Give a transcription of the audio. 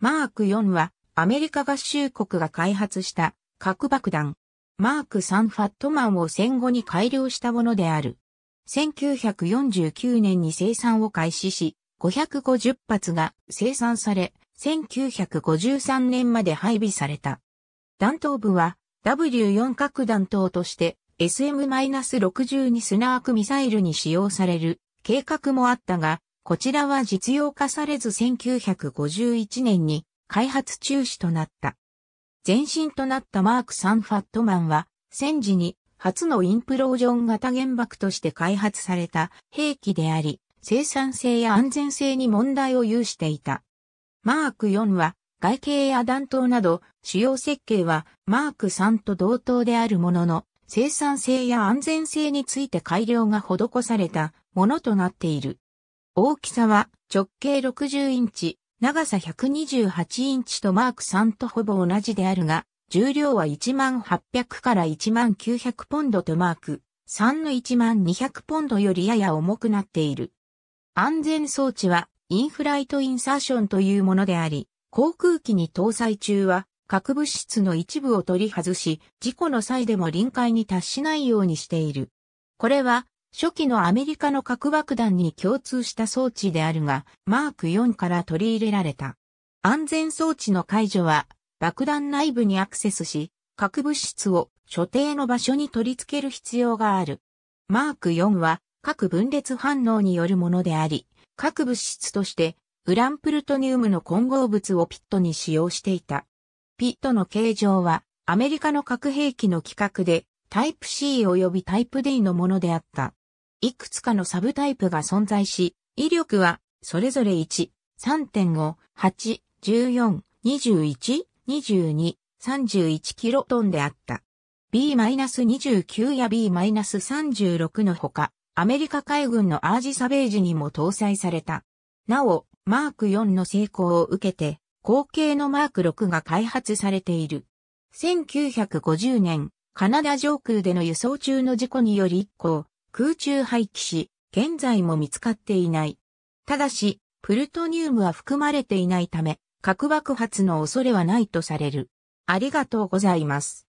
マーク4はアメリカ合衆国が開発した核爆弾。マーク3ファットマンを戦後に改良したものである。1949年に生産を開始し、550発が生産され、1953年まで配備された。弾頭部は W4 核弾頭として SM-62 スナークミサイルに使用される計画もあったが、こちらは実用化されず1951年に開発中止となった。前身となったマーク3ファットマンは戦時に初のインプロージョン型原爆として開発された兵器であり、生産性や安全性に問題を有していた。マーク4は外形や弾頭など主要設計はマーク3と同等であるものの生産性や安全性について改良が施されたものとなっている。大きさは直径60インチ、長さ128インチとマーク3とほぼ同じであるが、重量は1800から1900ポンドとマーク3の1200ポンドよりやや重くなっている。安全装置はインフライトインサーションというものであり、航空機に搭載中は核物質の一部を取り外し、事故の際でも臨界に達しないようにしている。これは初期のアメリカの核爆弾に共通した装置であるが、マーク4から取り入れられた。安全装置の解除は、爆弾内部にアクセスし、核物質を所定の場所に取り付ける必要がある。マーク4は、核分裂反応によるものであり、核物質として、ウランプルトニウムの混合物をピットに使用していた。ピットの形状は、アメリカの核兵器の規格で、タイプ C 及びタイプ D のものであった。いくつかのサブタイプが存在し、威力は、それぞれ1、3.5、8、14、21、22、31キロトンであった。B-29 や B-36 のほか、アメリカ海軍のアージサベージにも搭載された。なお、マーク4の成功を受けて、後継のマーク6が開発されている。1950年、カナダ上空での輸送中の事故により以降、空中廃棄し、現在も見つかっていない。ただし、プルトニウムは含まれていないため、核爆発の恐れはないとされる。ありがとうございます。